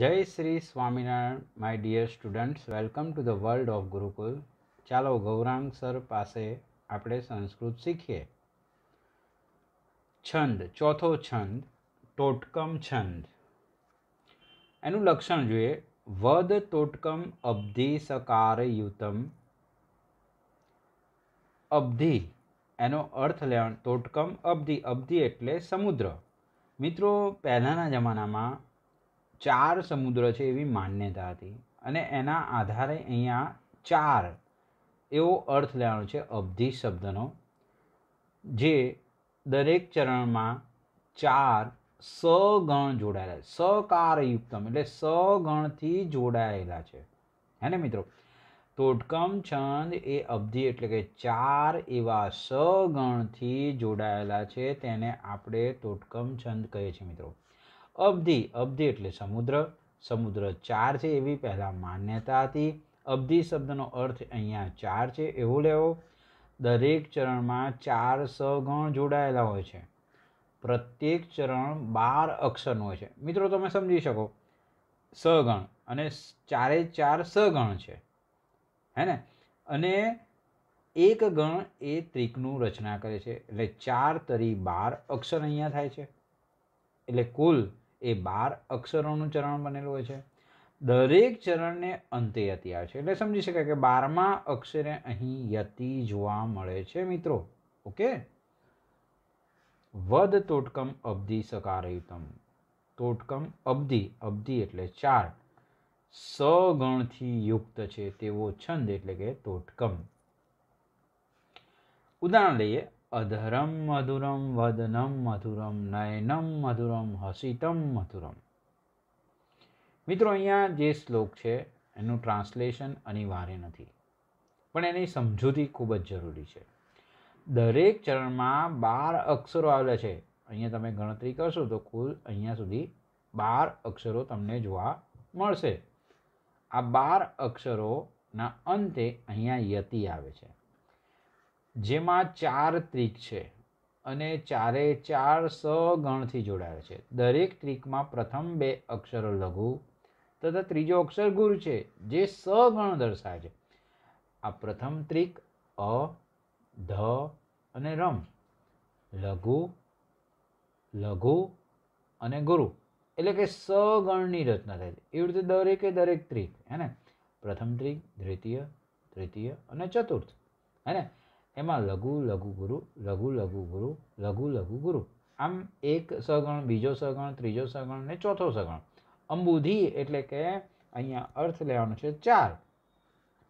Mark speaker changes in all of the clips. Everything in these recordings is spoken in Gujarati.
Speaker 1: જય Shri Swaminarayan my dear students welcome to the world of Gurukul ચાલો ગૌરાંગ સર પાસે આપણે સંસ્કૃત શીખીએ છંદ ચોથો છંદ ટોટકમ છંદ એનું લક્ષણ જોઈએ વદ ટોટકમ અબધિ સકારયુતમ અબધિ એનો અર્થ લેવાનો ટોટકમ અબધિ અબ્ધિ એટલે સમુદ્ર મિત્રો પહેલાંના જમાનામાં ચાર સમુદ્ર છે એવી માન્યતા હતી અને એના આધારે અહીંયા ચાર એવો અર્થ લેવાનો છે અબધિ શબ્દનો જે દરેક ચરણમાં ચાર સગણ જોડાયેલા છે સકારયુક્તમ એટલે સગણથી જોડાયેલા છે હે ને મિત્રો તોટકમ છંદ એ અબધિ એટલે કે ચાર એવા સગણથી જોડાયેલા છે તેને આપણે તોટકમ છંદ કહીએ છીએ મિત્રો અબધિ અબધિ એટલે સમુદ્ર સમુદ્ર ચાર છે એવી પહેલાં માન્યતા હતી અબધિ શબ્દનો અર્થ અહીંયા ચાર છે એવો લેવો દરેક ચરણમાં ચાર સગણ જોડાયેલા હોય છે પ્રત્યેક ચરણ બાર અક્ષરનું હોય છે મિત્રો તમે સમજી શકો સગણ અને ચારે ચાર સગણ છે હે ને અને એક ગણ એ ત્રિકનું રચના કરે છે એટલે ચાર તરી બાર અક્ષર અહીંયા થાય છે એટલે કુલ એ બાર અક્ષરોનું ચરણ બનેલું હોય છે દરેક ચરણને અંતે યતિ આવે છે એટલે સમજી શકાય કે બારમા અક્ષરે અહીં યતિ જોવા મળે છે મિત્રો ઓકે વધ તોટકમ અબધિ સકારયુતમ તોટકમ અબધિ અબધિ એટલે ચાર સગણથી યુક્ત છે તેવો છંદ એટલે કે તોટકમ ઉદાહરણ લઈએ અધરમ મધુરમ વદનમ મધુરમ નયનમ મધુરમ હસિતમ મધુરમ મિત્રો અહીંયા જે શ્લોક છે એનું ટ્રાન્સલેશન અનિવાર્ય નથી પણ એની સમજૂતી ખૂબ જ જરૂરી છે દરેક ચરણમાં બાર અક્ષરો આવેલા છે અહીંયા તમે ગણતરી કરશો તો કુલ અહીંયા સુધી બાર અક્ષરો તમને જોવા મળશે આ બાર અક્ષરોના અંતે અહીંયા યતિ આવે છે જેમાં ચાર ત્રિક છે અને ચારે ચાર સગણથી જોડાયેલ છે દરેક ત્રિકમાં પ્રથમ બે અક્ષરો લઘુ તથા ત્રીજો અક્ષર ગુરુ છે જે સગણ દર્શાવે છે આ પ્રથમ ત્રિક અ ધ અને રમ લઘુ લઘુ અને ગુરુ એટલે કે સગણની રચના થાય છે એવી રીતે દરેકે દરેક ત્રિક હે ને પ્રથમ ત્રિક દ્વિતીય તૃતીય અને ચતુર્થ હે ને એમાં લઘુ લઘુ ગુરુ લઘુ લઘુ ગુરુ લઘુ લઘુ ગુરુ આમ એક સગણ બીજો સગણ ત્રીજો સગણ ને ચોથો સગણ અંબુધિ એટલે કે અહીંયા અર્થ લેવાનો છે ચાર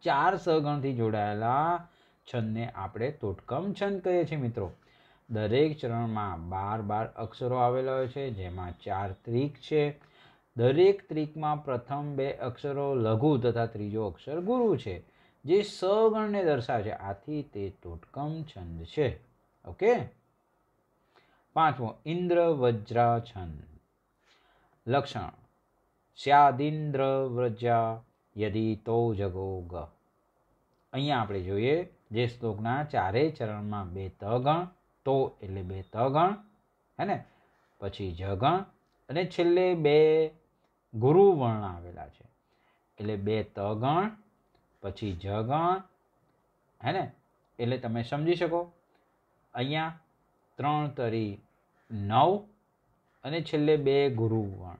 Speaker 1: ચાર સગણથી જોડાયેલા છંદને આપણે તોટકમ છંદ કહીએ છીએ મિત્રો દરેક ચરણમાં બાર બાર અક્ષરો આવેલા હોય છે જેમાં ચાર ત્રિક છે દરેક ત્રિકમાં પ્રથમ બે અક્ષરો લઘુ તથા ત્રીજો અક્ષર ગુરુ છે જે સગણને દર્શાવે છે આથી તે તોટકમ છંદ છે ઓકે પાંચમો ઇન્દ્ર વજ્રા છંદ લક્ષણ સ્યાદિન્દ્ર વ્રજા યદી તો જગો ગ અહીંયા આપણે જોઈએ જે શ્લોકના ચારેય ચરણમાં બે તગણ તો એટલે બે તગણ હે ને પછી જગણ અને છેલ્લે બે ગુરુ વર્ણ આવેલા છે એટલે બે તગણ પછી જગણ હે ને એટલે તમે સમજી શકો અહીંયા ત્રણ તરી નવ અને છેલ્લે બે ગુરુવણ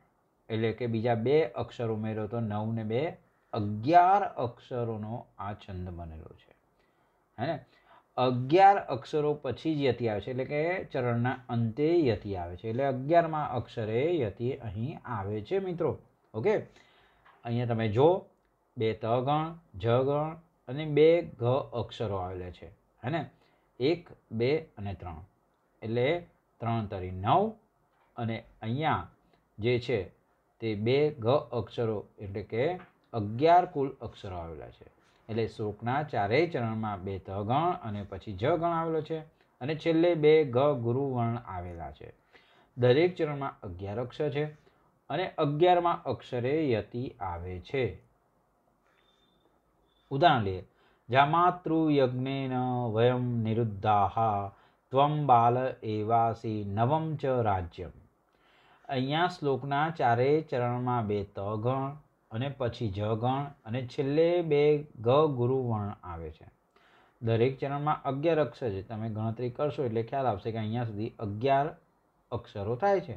Speaker 1: એટલે કે બીજા બે અક્ષર ઉમેર્યો તો નવ ને બે અગિયાર અક્ષરોનો આ છંદ બનેલો છે હે ને અગિયાર અક્ષરો પછી જ યતિ આવે છે એટલે કે ચરણના અંતે યતિ આવે છે એટલે અગિયારમાં અક્ષરે યતિ અહીં આવે છે મિત્રો ઓકે અહીંયા તમે જો બે ત ગણ જ ગણ અને બે ઘ અક્ષરો આવેલા છે હે ને એક બે અને ત્રણ એટલે ત્રણ તરી નવ અને અહીંયા જે છે તે બે ઘ અક્ષરો એટલે કે અગિયાર કુલ અક્ષરો આવેલા છે એટલે શોકના ચારેય ચરણમાં બે ત ગણ અને પછી જ ગણ આવેલો છે અને છેલ્લે બે ઘ ગુરુ વર્ણ આવેલા છે દરેક ચરણમાં અગિયાર અક્ષર છે અને અગિયારમાં અક્ષરે યતિ આવે છે ઉદાહરણ લઈએ યજ્ઞેન વયમ નિરુદ્ધાહ ત્વમ બાલ એવાસી નવમ ચ રાજ્યમ અહીંયા શ્લોકના ચારેય ચરણમાં બે ત ગણ અને પછી જ ગણ અને છેલ્લે બે ગ ગુરુ વર્ણ આવે છે દરેક ચરણમાં અગિયાર અક્ષર છે તમે ગણતરી કરશો એટલે ખ્યાલ આવશે કે અહીંયા સુધી અગિયાર અક્ષરો થાય છે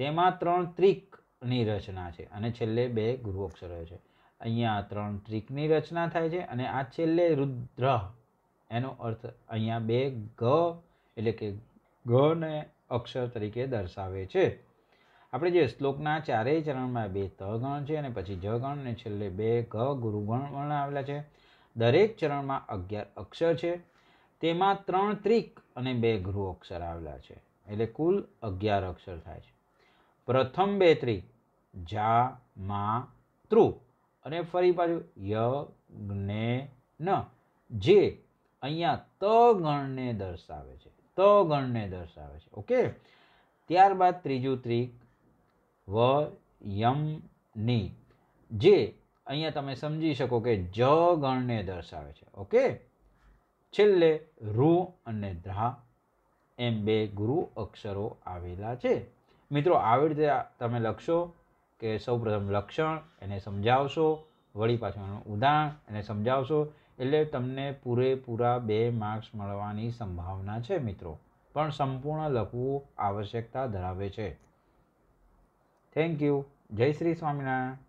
Speaker 1: તેમાં ત્રણ ત્રિકની રચના છે અને છેલ્લે બે ગુરુ અક્ષરો છે અહીંયા ત્રણ ટ્રીકની રચના થાય છે અને આ છેલ્લે રુદ્ર એનો અર્થ અહીંયા બે ગ એટલે કે ગ ને અક્ષર તરીકે દર્શાવે છે આપણે જે શ્લોકના ચારેય ચરણમાં બે ત ગણ છે અને પછી જ ગણ અને છેલ્લે બે ગ ગુરુગણ ગણ આવેલા છે દરેક ચરણમાં અગિયાર અક્ષર છે તેમાં ત્રણ ત્રિક અને બે ગૃહ અક્ષર આવેલા છે એટલે કુલ અગિયાર અક્ષર થાય છે પ્રથમ બે ત્રિક જા મા ત્રુ અને ફરી પાછું જ્ઞે ન જે અહીંયા ત ગણને દર્શાવે છે ત ગણને દર્શાવે છે ઓકે ત્યારબાદ ત્રીજું ત્રિક વ યમની જે અહીંયા તમે સમજી શકો કે જ ગણને દર્શાવે છે ઓકે છેલ્લે રૂ અને ધ્રા એમ બે ગુરુ અક્ષરો આવેલા છે મિત્રો આવી રીતે તમે લખશો કે સૌ પ્રથમ લક્ષણ એને સમજાવશો વળી પાછું ઉદાહરણ એને સમજાવશો એટલે તમને પૂરેપૂરા બે માર્ક્સ મળવાની સંભાવના છે મિત્રો પણ સંપૂર્ણ લખવું આવશ્યકતા ધરાવે છે થેન્ક યુ જય શ્રી સ્વામિનારાયણ